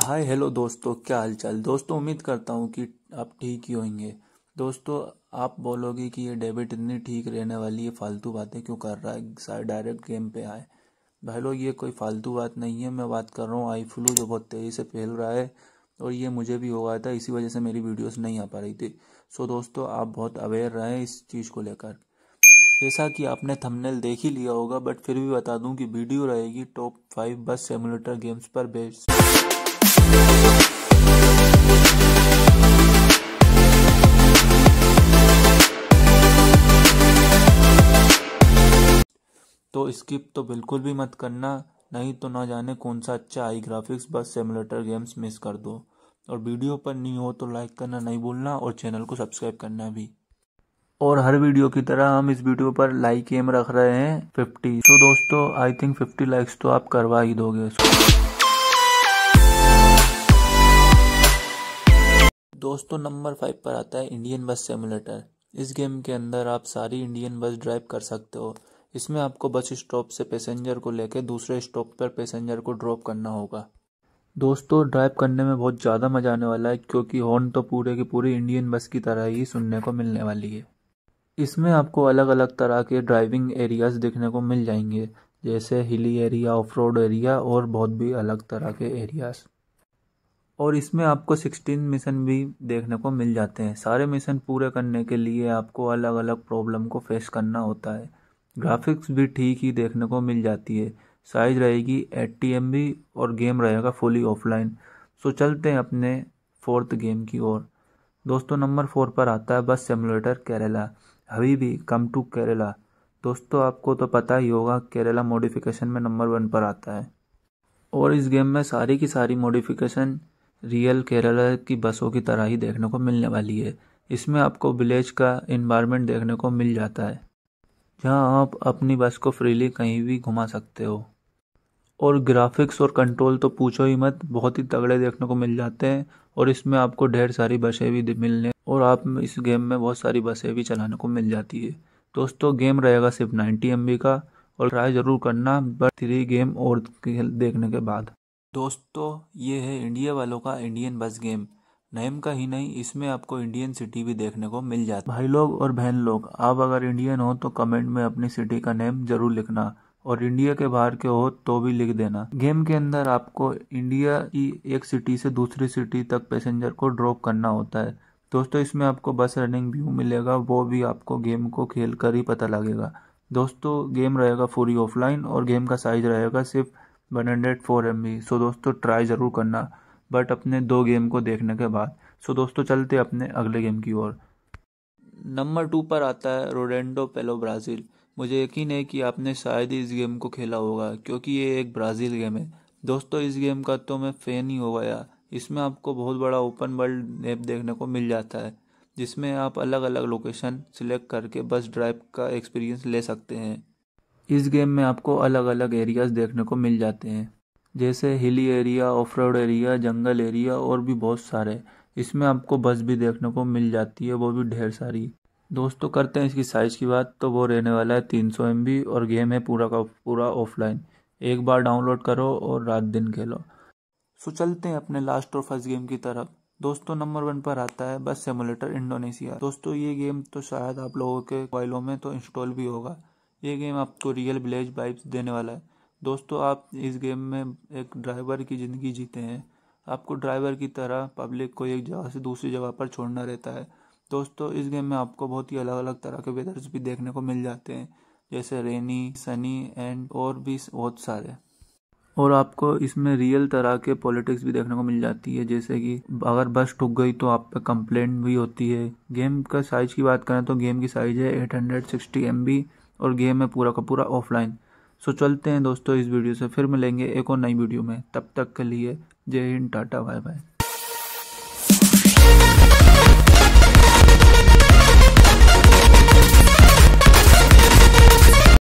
hi hello दोस्तों क्या हालचाल दोस्तों उम्मीद करता हूँ कि आप ठीक ही होंगे दोस्तों आप बोलोगे कि ये डेबिट इतनी ठीक रहने वाली है फालतू बातें क्यों कर रहा है डायरेक्ट गेम पे आए भाई लोग ये कोई फालतू बात नहीं है मैं बात कर रहा हूँ आई फ्लू जो बहुत तेज़ी से फैल रहा है और ये मुझे भी हो गया था इसी वजह से मेरी वीडियोस नहीं आ पा रही थी सो दोस्तों आप बहुत अवेयर रहें इस चीज़ को लेकर जैसा कि आपने थंबनेल देख ही लिया होगा बट फिर भी बता दूं कि वीडियो रहेगी top five bus simulator games पर बेस्ड तो स्किप तो बिल्कुल भी मत करना नहीं तो ना जाने कौन सा अच्छा आई graphics bus simulator games miss कर दो और वीडियो पर नहीं हो तो लाइक करना नहीं भूलना और चैनल को सब्सक्राइब करना भी और हर वीडियो की तरह हम इस वीडियो पर लाइक एम रख रहे हैं फिफ्टी तो दोस्तों आई थिंक फिफ्टी लाइक्स तो आप करवा ही दोगे दोस्तों तो नंबर फाइव पर आता है इंडियन बस सेमुलेटर इस गेम के अंदर आप सारी इंडियन बस ड्राइव कर सकते हो इसमें आपको बस स्टॉप से पैसेंजर को लेकर दूसरे स्टॉप पर पैसेंजर को ड्रॉप करना होगा दोस्तों ड्राइव करने में बहुत ज़्यादा मज़ा आने वाला है क्योंकि हॉर्न तो पूरे की पूरी इंडियन बस की तरह ही सुनने को मिलने वाली है इसमें आपको अलग अलग तरह के ड्राइविंग एरियाज देखने को मिल जाएंगे जैसे hilly area off road area और बहुत भी अलग तरह के एरियाज और इसमें आपको सिक्सटीन मिशन भी देखने को मिल जाते हैं सारे मिशन पूरे करने के लिए आपको अलग अलग प्रॉब्लम को फेस करना होता है ग्राफिक्स भी ठीक ही देखने को मिल जाती है साइज रहेगी एट्टी एम बी और गेम रहेगा फुली ऑफलाइन सो चलते हैं अपने फोर्थ गेम की ओर दोस्तों नंबर फोर पर आता है बस सिमुलेटर केरला हवी भी कम टू केरला दोस्तों आपको तो पता ही होगा केरला मॉडिफिकेशन में नंबर वन पर आता है और इस गेम में सारी की सारी मॉडिफिकेशन रियल केरला की बसों की तरह ही देखने को मिलने वाली है इसमें आपको विलेज का इन्वायरमेंट देखने को मिल जाता है जहां आप अपनी बस को फ्रीली कहीं भी घुमा सकते हो और ग्राफिक्स और कंट्रोल तो पूछो ही मत बहुत ही तगड़े देखने को मिल जाते हैं और इसमें आपको ढेर सारी बसें भी मिलने और आप इस गेम में बहुत सारी बसें भी चलाने को मिल जाती है दोस्तों गेम रहेगा सिर्फ नाइन्टी एम का और ट्राई ज़रूर करना बट थ्री गेम और देखने के बाद दोस्तों ये है इंडिया वालों का इंडियन बस गेम नेम का ही नहीं इसमें आपको इंडियन सिटी भी देखने को मिल जाती भाई लोग और बहन लोग आप अगर इंडियन हो तो कमेंट में अपनी सिटी का नेम जरूर लिखना और इंडिया के बाहर के हो तो भी लिख देना गेम के अंदर आपको इंडिया की एक सिटी से दूसरी सिटी तक पैसेंजर को ड्रॉप करना होता है दोस्तों इसमें आपको बस रनिंग व्यू मिलेगा वो भी आपको गेम को खेल कर ही पता लगेगा दोस्तों गेम रहेगा फुरी ऑफलाइन और गेम का साइज रहेगा सिर्फ one hundred four MB so सो दोस्तों ट्राई ज़रूर करना बट अपने दो गेम को देखने के बाद सो दोस्तों चलते अपने अगले गेम की ओर नंबर टू पर आता है रोडेंडो पेलो ब्राज़ील मुझे यकीन है कि आपने शायद ही इस गेम को खेला होगा क्योंकि ये एक ब्राज़ील गेम है दोस्तों इस गेम का तो मैं फ़ैन ही हो गया इसमें आपको बहुत बड़ा ओपन वर्ल्ड मैप देखने को मिल जाता है जिसमें आप अलग अलग लोकेशन सिलेक्ट करके बस ड्राइव का एक्सपीरियंस ले सकते हैं इस गेम में आपको अलग अलग एरियाज देखने को मिल जाते हैं जैसे hilly area off road area जंगल एरिया और भी बहुत सारे इसमें आपको बस भी देखने को मिल जाती है वो भी ढेर सारी दोस्तों करते हैं इसकी साइज़ की बात तो वो रहने वाला है तीन सौ एम बी और गेम है पूरा का पूरा ऑफलाइन एक बार डाउनलोड करो और रात दिन खेलो सो चलते हैं अपने लास्ट और फर्स्ट गेम की तरफ दोस्तों नंबर वन पर आता है बस सेमुलेटर इंडोनेशिया दोस्तों ये गेम तो शायद आप लोगों के मोबाइलों में तो इंस्टॉल भी होगा ये गेम आपको रियल विलेज वाइब्स देने वाला है दोस्तों आप इस गेम में एक ड्राइवर की ज़िंदगी जीते हैं आपको ड्राइवर की तरह पब्लिक को एक जगह से दूसरी जगह पर छोड़ना रहता है दोस्तों इस गेम में आपको बहुत ही अलग अलग तरह के वेदर्स भी देखने को मिल जाते हैं जैसे रेनी सनी एंड और भी बहुत सारे और आपको इसमें रियल तरह के पॉलिटिक्स भी देखने को मिल जाती है जैसे कि अगर बस ठुक गई तो आप पे कंप्लेंट भी होती है गेम का साइज़ की बात करें तो गेम की साइज़ है एट हंड्रेड सिक्सटी एम बी और गेम है पूरा का पूरा ऑफलाइन सो चलते हैं दोस्तों इस वीडियो से फिर मिलेंगे एक और नई वीडियो में तब तक के लिए जय हिंद टाटा बाय बाय